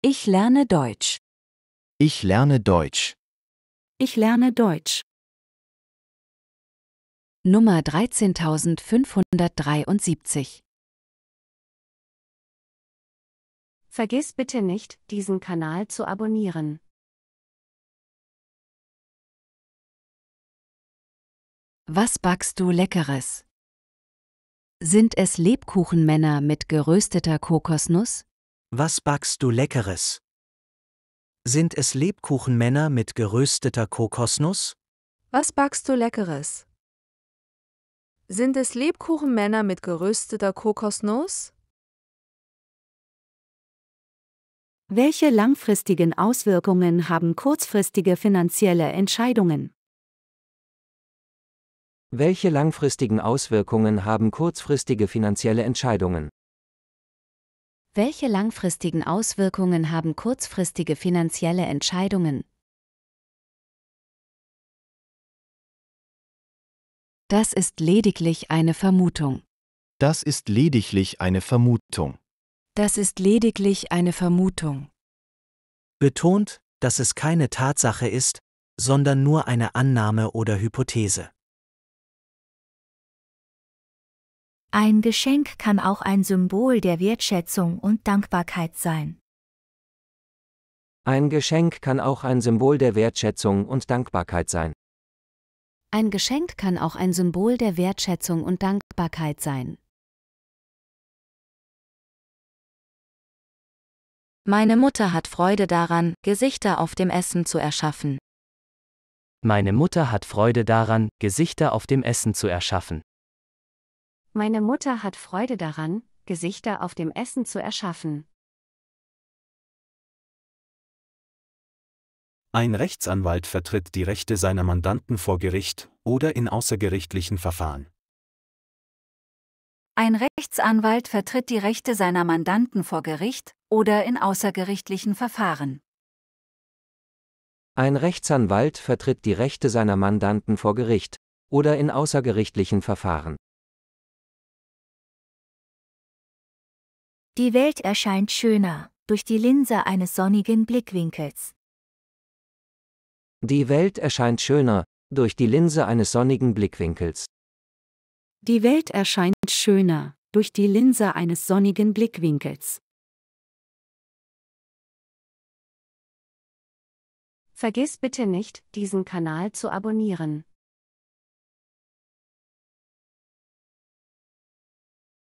Ich lerne Deutsch. Ich lerne Deutsch. Ich lerne Deutsch. Nummer 13573 Vergiss bitte nicht, diesen Kanal zu abonnieren. Was backst du Leckeres? Sind es Lebkuchenmänner mit gerösteter Kokosnuss? Was backst du Leckeres? Sind es Lebkuchenmänner mit gerösteter Kokosnuss? Was backst du Leckeres? Sind es Lebkuchenmänner mit gerösteter Kokosnuss? Welche langfristigen Auswirkungen haben kurzfristige finanzielle Entscheidungen? Welche langfristigen Auswirkungen haben kurzfristige finanzielle Entscheidungen? Welche langfristigen Auswirkungen haben kurzfristige finanzielle Entscheidungen? Das ist lediglich eine Vermutung. Das ist lediglich eine Vermutung. Das ist lediglich eine Vermutung. Betont, dass es keine Tatsache ist, sondern nur eine Annahme oder Hypothese. Ein Geschenk kann auch ein Symbol der Wertschätzung und Dankbarkeit sein. Ein Geschenk kann auch ein Symbol der Wertschätzung und Dankbarkeit sein. Ein Geschenk kann auch ein Symbol der Wertschätzung und Dankbarkeit sein. Meine Mutter hat Freude daran, Gesichter auf dem Essen zu erschaffen. Meine Mutter hat Freude daran, Gesichter auf dem Essen zu erschaffen. Meine Mutter hat Freude daran, Gesichter auf dem Essen zu erschaffen. Ein Rechtsanwalt vertritt die Rechte seiner Mandanten vor Gericht oder in außergerichtlichen Verfahren. Ein Rechtsanwalt vertritt die Rechte seiner Mandanten vor Gericht oder in außergerichtlichen Verfahren. Ein Rechtsanwalt vertritt die Rechte seiner Mandanten vor Gericht oder in außergerichtlichen Verfahren. Die Welt erscheint schöner durch die Linse eines sonnigen Blickwinkels. Die Welt erscheint schöner durch die Linse eines sonnigen Blickwinkels. Die Welt erscheint schöner durch die Linse eines sonnigen Blickwinkels. Vergiss bitte nicht, diesen Kanal zu abonnieren.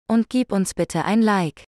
Und gib uns bitte ein Like.